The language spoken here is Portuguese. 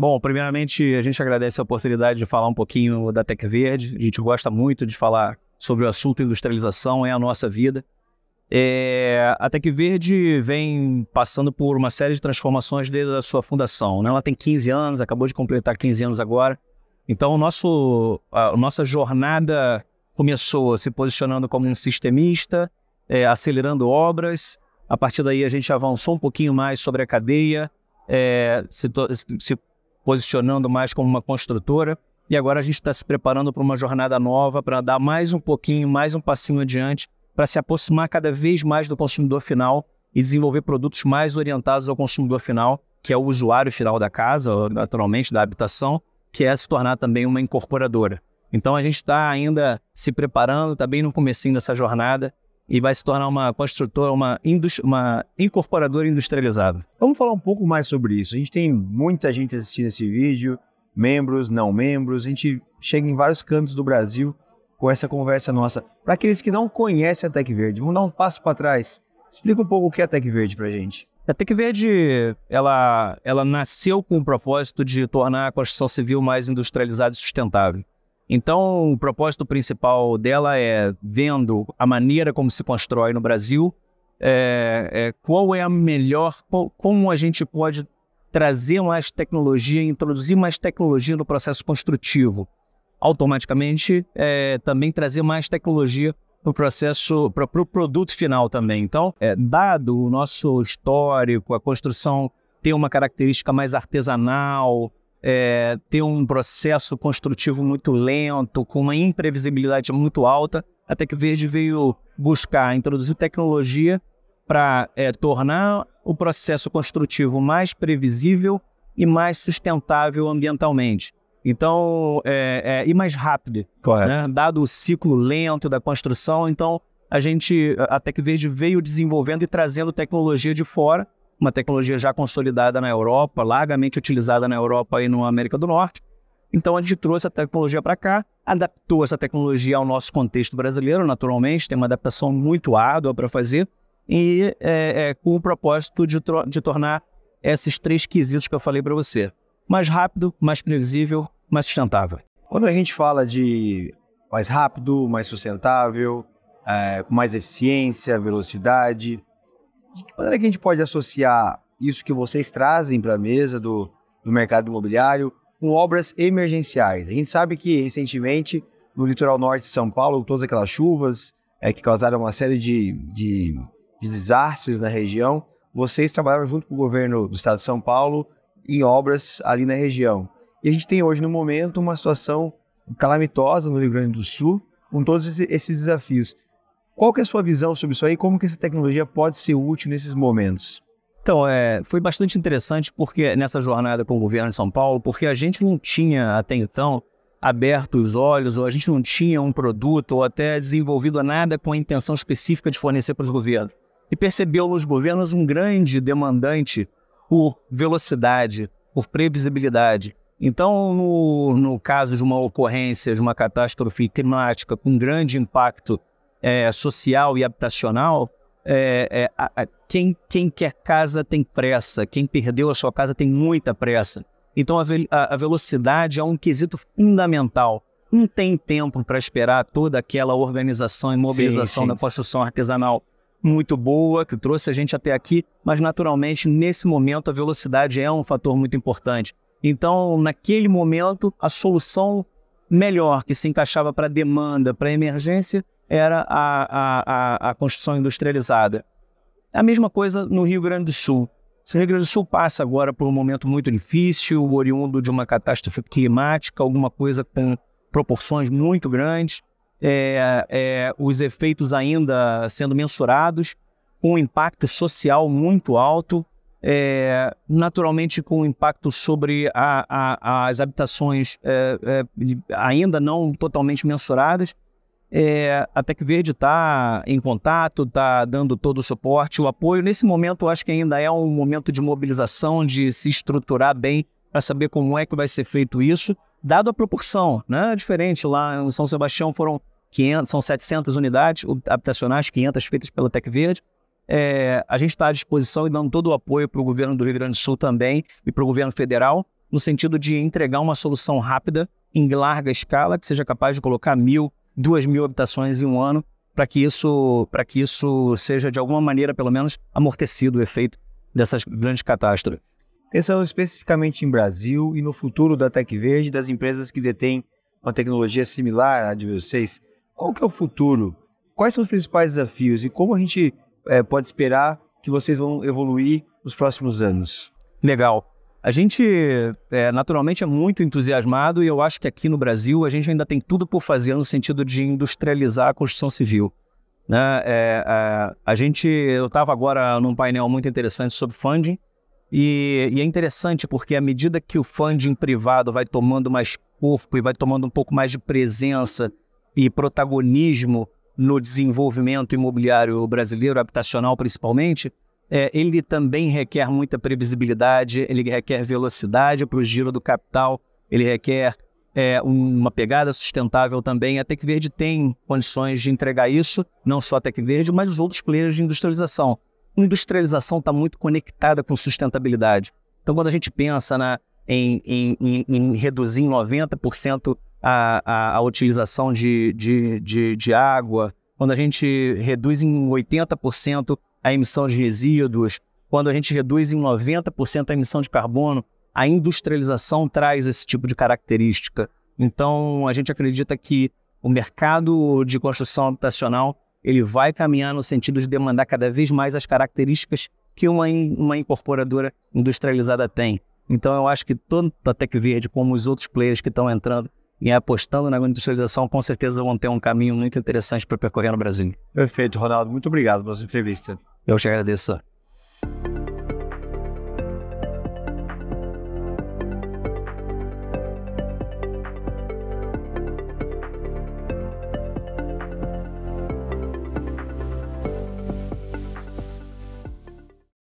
Bom, primeiramente, a gente agradece a oportunidade de falar um pouquinho da Tec Verde. A gente gosta muito de falar sobre o assunto industrialização, é a nossa vida. É, a Tec Verde vem passando por uma série de transformações desde a sua fundação. Né? Ela tem 15 anos, acabou de completar 15 anos agora. Então, o nosso, a nossa jornada começou se posicionando como um sistemista, é, acelerando obras. A partir daí, a gente avançou um pouquinho mais sobre a cadeia, é, se, se posicionando mais como uma construtora. E agora a gente está se preparando para uma jornada nova, para dar mais um pouquinho, mais um passinho adiante, para se aproximar cada vez mais do consumidor final e desenvolver produtos mais orientados ao consumidor final, que é o usuário final da casa, naturalmente, da habitação, que é se tornar também uma incorporadora. Então a gente está ainda se preparando, está bem no começo dessa jornada, e vai se tornar uma construtora, uma, uma incorporadora industrializada. Vamos falar um pouco mais sobre isso. A gente tem muita gente assistindo esse vídeo, membros, não membros, a gente chega em vários cantos do Brasil com essa conversa nossa. Para aqueles que não conhecem a Tec Verde, vamos dar um passo para trás. Explica um pouco o que é a Tec Verde para a gente. A Tec Verde, ela, ela nasceu com o propósito de tornar a construção civil mais industrializada e sustentável. Então, o propósito principal dela é vendo a maneira como se constrói no Brasil, é, é, qual é a melhor, qual, como a gente pode trazer mais tecnologia, introduzir mais tecnologia no processo construtivo. Automaticamente, é, também trazer mais tecnologia para o processo, para o pro produto final também. Então, é, dado o nosso histórico, a construção tem uma característica mais artesanal, é, ter um processo construtivo muito lento, com uma imprevisibilidade muito alta. A Tec Verde veio buscar introduzir tecnologia para é, tornar o processo construtivo mais previsível e mais sustentável ambientalmente. Então, é, é, e mais rápido. Correto. Né? Dado o ciclo lento da construção, então a gente, até que Verde veio desenvolvendo e trazendo tecnologia de fora uma tecnologia já consolidada na Europa, largamente utilizada na Europa e na América do Norte. Então a gente trouxe a tecnologia para cá, adaptou essa tecnologia ao nosso contexto brasileiro, naturalmente, tem uma adaptação muito árdua para fazer, e é, é, com o propósito de, de tornar esses três quesitos que eu falei para você mais rápido, mais previsível, mais sustentável. Quando a gente fala de mais rápido, mais sustentável, é, mais eficiência, velocidade, de que maneira que a gente pode associar isso que vocês trazem para a mesa do, do mercado imobiliário com obras emergenciais? A gente sabe que recentemente no litoral norte de São Paulo, todas aquelas chuvas é, que causaram uma série de, de, de desastres na região, vocês trabalharam junto com o governo do estado de São Paulo em obras ali na região. E a gente tem hoje, no momento, uma situação calamitosa no Rio Grande do Sul, com todos esses desafios. Qual que é a sua visão sobre isso aí? Como que essa tecnologia pode ser útil nesses momentos? Então, é, foi bastante interessante porque nessa jornada com o governo de São Paulo, porque a gente não tinha até então aberto os olhos, ou a gente não tinha um produto, ou até desenvolvido nada com a intenção específica de fornecer para os governos. E percebeu nos governos um grande demandante por velocidade, por previsibilidade. Então, no, no caso de uma ocorrência, de uma catástrofe climática com grande impacto é, social e habitacional, é, é, a, a, quem, quem quer casa tem pressa, quem perdeu a sua casa tem muita pressa. Então a, ve a velocidade é um quesito fundamental. Não tem tempo para esperar toda aquela organização e mobilização sim, sim. da construção artesanal muito boa, que trouxe a gente até aqui, mas naturalmente nesse momento a velocidade é um fator muito importante. Então, naquele momento, a solução melhor que se encaixava para a demanda, para a emergência, era a, a, a, construção industrializada. A mesma coisa no Rio Grande do Sul. O Rio Grande do Sul passa agora por um momento muito difícil, oriundo de uma catástrofe climática, alguma coisa com proporções muito grandes, é, é, os efeitos ainda sendo mensurados, com um impacto social muito alto, é, naturalmente com impacto sobre a, as habitações é, é, ainda não totalmente mensuradas é, a Tec Verde está em contato, está dando todo o suporte, o apoio. Nesse momento, acho que ainda é um momento de mobilização, de se estruturar bem para saber como é que vai ser feito isso, dado a proporção, né? É diferente lá em São Sebastião foram 500, são 700 unidades habitacionais, 500 feitas pela Tec Verde. É, a gente está à disposição e dando todo o apoio para o governo do Rio Grande do Sul também e para o governo federal, no sentido de entregar uma solução rápida, em larga escala, que seja capaz de colocar mil, duas mil habitações em um ano, para que, isso, que isso seja, de alguma maneira, pelo menos, amortecido o efeito dessas grandes catástrofes. Pensando especificamente em Brasil e no futuro da Tech Verde, das empresas que detêm uma tecnologia similar à de vocês, qual que é o futuro? Quais são os principais desafios e como a gente é, pode esperar que vocês vão evoluir nos próximos anos? Legal. A gente, é, naturalmente, é muito entusiasmado e eu acho que aqui no Brasil a gente ainda tem tudo por fazer no sentido de industrializar a construção civil. Né? É, é a gente, eu estava agora num painel muito interessante sobre funding e, e, é interessante porque à medida que o funding privado vai tomando mais corpo e vai tomando um pouco mais de presença e protagonismo no desenvolvimento imobiliário brasileiro, habitacional principalmente, é, ele também requer muita previsibilidade, ele requer velocidade para o giro do capital, ele requer é, uma pegada sustentável também. A Tec Verde tem condições de entregar isso, não só a Tec Verde, mas os outros players de industrialização. A industrialização está muito conectada com sustentabilidade. Então, quando a gente pensa na, em, em, em, em reduzir em 90% a, a, a, utilização de, de, de, de água, quando a gente reduz em 80% a emissão de resíduos, quando a gente reduz em 90% a emissão de carbono, a industrialização traz esse tipo de característica. Então, a gente acredita que o mercado de construção habitacional ele vai caminhar no sentido de demandar cada vez mais as características que uma, uma incorporadora industrializada tem. Então, eu acho que tanto a Tech Verde como os outros players que estão entrando e apostando na industrialização, com certeza vão ter um caminho muito interessante para percorrer no Brasil. Perfeito, Ronaldo. Muito obrigado pela sua entrevista. Eu te agradeço.